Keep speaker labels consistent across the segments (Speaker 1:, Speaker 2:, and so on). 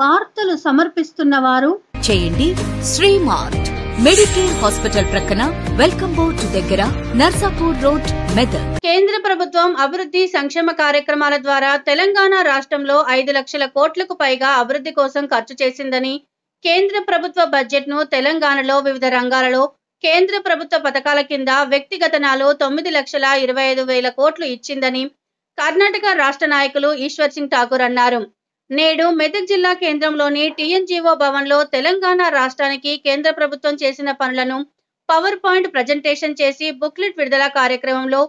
Speaker 1: వార్తలు సమర్పిస్తున్న వారు చేయండి శ్రీమార్ట్ మెడికేర్ హాస్పిటల్ ప్రక్కన వెల్కమ్ బోర్డ్ దగ్గర నర్సాపూర్ రోడ్ మెదక్ కేంద్ర ప్రభుత్వం అభివృద్ధి సంక్షేమ కార్యక్రమాల ద్వారా తెలంగాణ రాష్ట్రంలో ఐదు లక్షల కోట్లకు పైగా అభివృద్ధి కోసం ఖర్చు చేసిందని కేంద్ర ప్రభుత్వ బడ్జెట్ ను తెలంగాణలో వివిధ రంగాలలో కేంద్ర ప్రభుత్వ పథకాల కింద వ్యక్తిగతనాలు తొమ్మిది లక్షల ఇరవై ఐదు వేల కోట్లు ఇచ్చిందని కర్ణాటక రాష్ట్ర నాయకులు ఈశ్వర్ సింగ్ ఠాకూర్ అన్నారు నేడు మెదక్ జిల్లా కేంద్రంలోని టీఎన్జీఓ భవన్లో తెలంగాణ రాష్ట్రానికి కేంద్ర ప్రభుత్వం చేసిన పనులను పవర్ పాయింట్ ప్రజెంటేషన్ చేసి బుక్లెట్ విడుదల కార్యక్రమంలో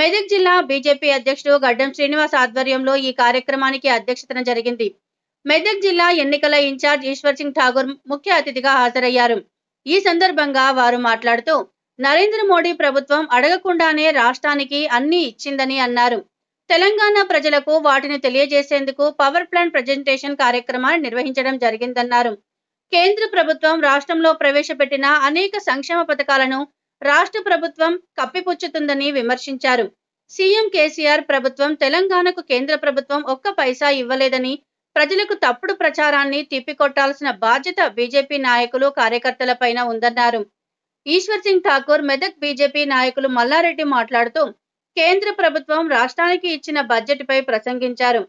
Speaker 1: మెదక్ జిల్లా బీజేపీ అధ్యక్షుడు గడ్డం శ్రీనివాస్ ఆధ్వర్యంలో ఈ కార్యక్రమానికి అధ్యక్షతన జరిగింది మెదక్ జిల్లా ఎన్నికల ఇన్ఛార్జ్ ఈశ్వర్ సింగ్ ఠాగూర్ ముఖ్య అతిథిగా హాజరయ్యారు ఈ సందర్భంగా వారు మాట్లాడుతూ నరేంద్ర మోడీ ప్రభుత్వం అడగకుండానే రాష్ట్రానికి అన్ని ఇచ్చిందని అన్నారు తెలంగాణ ప్రజలకు వాటిని తెలియజేసేందుకు పవర్ ప్లాంట్ ప్రజెంటేషన్ కార్యక్రమాన్ని నిర్వహించడం జరిగిందన్నారు కేంద్ర ప్రభుత్వం రాష్ట్రంలో ప్రవేశపెట్టిన అనేక సంక్షేమ పథకాలను రాష్ట్ర ప్రభుత్వం కప్పిపుచ్చుతుందని విమర్శించారు సీఎం కేసీఆర్ ప్రభుత్వం తెలంగాణకు కేంద్ర ప్రభుత్వం ఒక్క పైసా ఇవ్వలేదని ప్రజలకు తప్పుడు ప్రచారాన్ని తిప్పికొట్టాల్సిన బాధ్యత బీజేపీ నాయకులు కార్యకర్తలపైన ఉందన్నారు ఈశ్వర్ సింగ్ ఠాకూర్ మెదక్ బీజేపీ నాయకులు మల్లారెడ్డి మాట్లాడుతూ కేంద్ర ప్రభుత్వం రాష్ట్రానికి ఇచ్చిన బడ్జెట్పై ప్రసంగించారు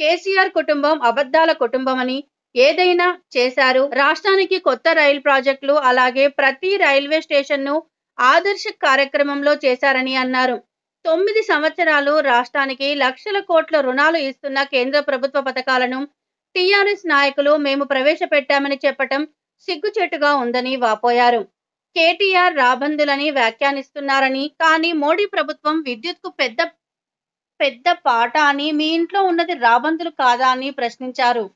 Speaker 1: కేసీఆర్ కుటుంబం అబద్ధాల కుటుంబమని ఏదైనా చేశారు రాష్ట్రానికి కొత్త రైలు ప్రాజెక్టులు అలాగే ప్రతి రైల్వే స్టేషన్ను ఆదర్శ కార్యక్రమంలో చేశారని అన్నారు తొమ్మిది సంవత్సరాలు రాష్ట్రానికి లక్షల కోట్ల రుణాలు ఇస్తున్న కేంద్ర ప్రభుత్వ పథకాలను టీఆర్ఎస్ నాయకులు మేము ప్రవేశపెట్టామని చెప్పటం సిగ్గుచేటుగా ఉందని వాపోయారు కేటీఆర్ రాబందులని వ్యాఖ్యానిస్తున్నారని కానీ మోడీ ప్రభుత్వం విద్యుత్ కు పెద్ద పెద్ద పాట అని మీ ఇంట్లో ఉన్నది రాబందులు కాదా అని ప్రశ్నించారు